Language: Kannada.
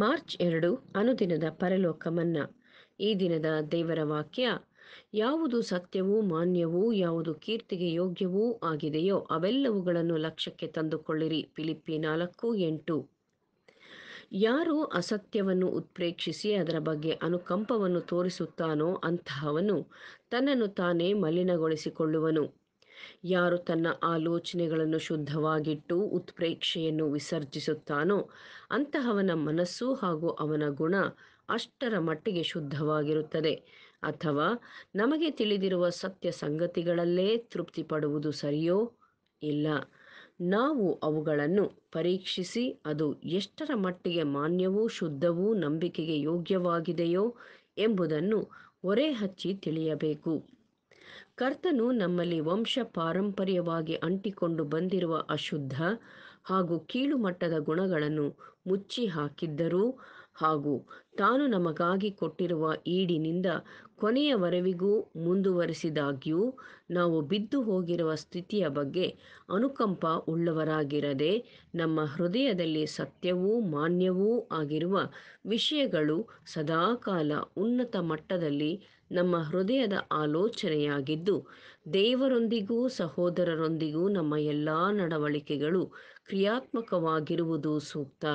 ಮಾರ್ಚ್ ಎರಡು ಅನುದಿನದ ಪರಲೋಕ ಮನ್ನಾ ಈ ದಿನದ ದೇವರ ವಾಕ್ಯ ಯಾವುದು ಸತ್ಯವೂ ಮಾನ್ಯವೂ ಯಾವುದು ಕೀರ್ತಿಗೆ ಯೋಗ್ಯವೂ ಆಗಿದೆಯೋ ಅವೆಲ್ಲವುಗಳನ್ನು ಲಕ್ಷ್ಯಕ್ಕೆ ತಂದುಕೊಳ್ಳಿರಿ ಫಿಲಿಪ್ಪಿ ನಾಲ್ಕು ಎಂಟು ಯಾರು ಅಸತ್ಯವನ್ನು ಉತ್ಪ್ರೇಕ್ಷಿಸಿ ಅದರ ಬಗ್ಗೆ ಅನುಕಂಪವನ್ನು ತೋರಿಸುತ್ತಾನೋ ಅಂತಹವನು ತನ್ನನ್ನು ತಾನೇ ಮಲಿನಗೊಳಿಸಿಕೊಳ್ಳುವನು ಯಾರು ತನ್ನ ಆಲೋಚನೆಗಳನ್ನು ಶುದ್ಧವಾಗಿಟ್ಟು ಉತ್ಪ್ರೇಕ್ಷೆಯನ್ನು ವಿಸರ್ಜಿಸುತ್ತಾನೋ ಅಂತಹವನ ಮನಸ್ಸು ಹಾಗೂ ಅವನ ಗುಣ ಅಷ್ಟರ ಮಟ್ಟಿಗೆ ಶುದ್ಧವಾಗಿರುತ್ತದೆ ಅಥವಾ ನಮಗೆ ತಿಳಿದಿರುವ ಸತ್ಯ ಸಂಗತಿಗಳಲ್ಲೇ ತೃಪ್ತಿ ಪಡುವುದು ಸರಿಯೋ ಇಲ್ಲ ನಾವು ಅವುಗಳನ್ನು ಪರೀಕ್ಷಿಸಿ ಅದು ಎಷ್ಟರ ಮಟ್ಟಿಗೆ ಮಾನ್ಯವೂ ಶುದ್ಧವೂ ನಂಬಿಕೆಗೆ ಯೋಗ್ಯವಾಗಿದೆಯೋ ಎಂಬುದನ್ನು ಒರೆ ಹಚ್ಚಿ ತಿಳಿಯಬೇಕು ಕರ್ತನು ನಮ್ಮಲ್ಲಿ ವಂಶ ಪಾರಂಪರ್ಯವಾಗಿ ಅಂಟಿಕೊಂಡು ಬಂದಿರುವ ಅಶುದ್ಧ ಹಾಗೂ ಕೀಳುಮಟ್ಟದ ಗುಣಗಳನ್ನು ಮುಚ್ಚಿ ಹಾಕಿದ್ದರೂ ಹಾಗೂ ತಾನು ನಮಗಾಗಿ ಕೊಟ್ಟಿರುವ ಈಡಿನಿಂದ ಕೊನೆಯವರೆವಿಗೂ ಮುಂದುವರೆಸಿದಾಗ್ಯೂ ನಾವು ಬಿದ್ದು ಹೋಗಿರುವ ಸ್ಥಿತಿಯ ಬಗ್ಗೆ ಅನುಕಂಪ ಉಳ್ಳವರಾಗಿರದೆ ನಮ್ಮ ಹೃದಯದಲ್ಲಿ ಸತ್ಯವೂ ಮಾನ್ಯವೂ ಆಗಿರುವ ವಿಷಯಗಳು ಸದಾಕಾಲ ಉನ್ನತ ಮಟ್ಟದಲ್ಲಿ ನಮ್ಮ ಹೃದಯದ ಆಲೋಚನೆಯಾಗಿದ್ದು ದೇವರೊಂದಿಗೂ ಸಹೋದರರೊಂದಿಗೂ ನಮ್ಮ ಎಲ್ಲ ನಡವಳಿಕೆಗಳು ಕ್ರಿಯಾತ್ಮಕವಾಗಿರುವುದು ಸೂಕ್ತ